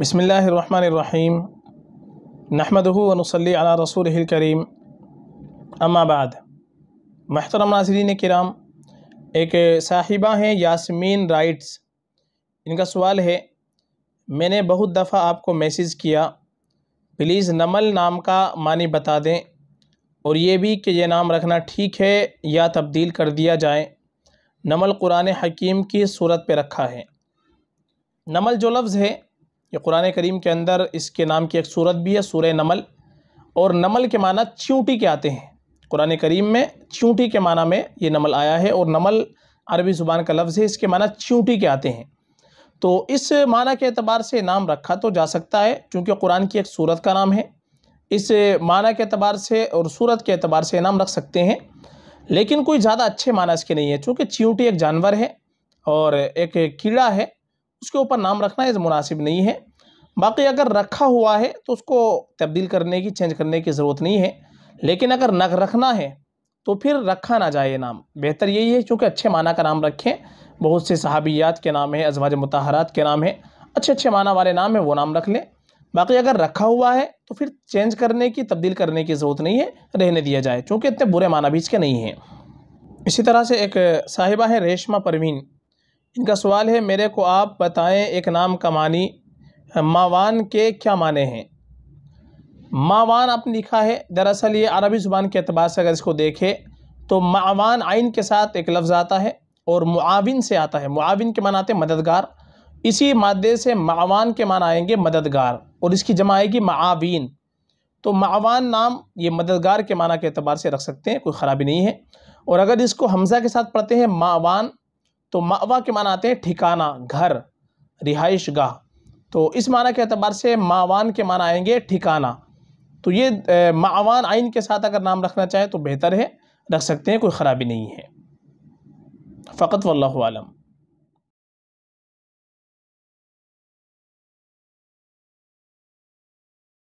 बसमीम नहमदूनसली अला रसूल करीम अम्माबाद महतरम नाजरीन कराम एक साहिबा हैं यासमीन राइट्स इनका सवाल है मैंने बहुत दफ़ा आपको मैसेज किया प्लीज़ नमल नाम का मानी बता दें और ये भी कि यह नाम रखना ठीक है या तब्दील कर दिया जाए नमल कुरान हकीम की सूरत पे रखा है नमल जो लफ्ज़ है ये कुरान करीम के अंदर इसके नाम की एक सूरत भी है सूर्य नमल और नमल के माना च्यूटी के आते हैं कुरान करीम में च्यूटी के माना में ये नमल आया है और नमल अरबी ज़ुबान का लफ्ज़ है इसके माना च्यूटी के आते हैं तो इस माना के अतबार से नाम रखा तो जा सकता है क्योंकि कुरान की एक सूरत का नाम है इस माना के अतबार से और सूरत के अतबार से नाम रख सकते हैं लेकिन कोई ज़्यादा अच्छे माना इसके नहीं है चूँकि च्यूटी एक जानवर है और एक कीड़ा है उसके ऊपर नाम रखना इस मुनासिब नहीं है बाकी अगर रखा हुआ है तो उसको तब्दील करने की चेंज करने की ज़रूरत नहीं है लेकिन अगर नक रखना है तो फिर रखा ना जाए नाम बेहतर यही है क्योंकि अच्छे माना का नाम रखें बहुत से सहाबियात के नाम है अजवाज मतहरात के नाम है अच्छे अच्छे माना वाले नाम है वो नाम रख लें बाकी अगर रखा हुआ है तो फिर चेंज करने की तब्दील करने की ज़रूरत नहीं है रहने दिया जाए क्योंकि इतने बुरे माना बीच के नहीं हैं इसी तरह से एक साहिबा है रेशमा परवीन इनका सवाल है मेरे को आप बताएं एक नाम का मानी मावान के क्या माने हैं मावान आपने लिखा है दरअसल ये अरबी ज़ुबान के अतबार से अगर इसको देखें तो मावान आइन के साथ एक लफ्ज़ आता है और मुआविन से आता है मुआविन के माना आते हैं मददगार इसी मादे से मावान के मान आएंगे मददगार और इसकी जमा आएगी माविन तो मावान नाम ये मददगार के माना के अतबार से रख सकते हैं कोई ख़राबी नहीं है और अगर इसको हमज़ा के साथ पढ़ते हैं मावान तो मावा के माना आते हैं ठिकाना घर रिहाइश गाह तो इस माना के अतबार से मावान के माना आएंगे ठिकाना तो ये मावान आइन के साथ अगर नाम रखना चाहें तो बेहतर है रख सकते हैं कोई ख़राबी नहीं है फ़कत वल्लम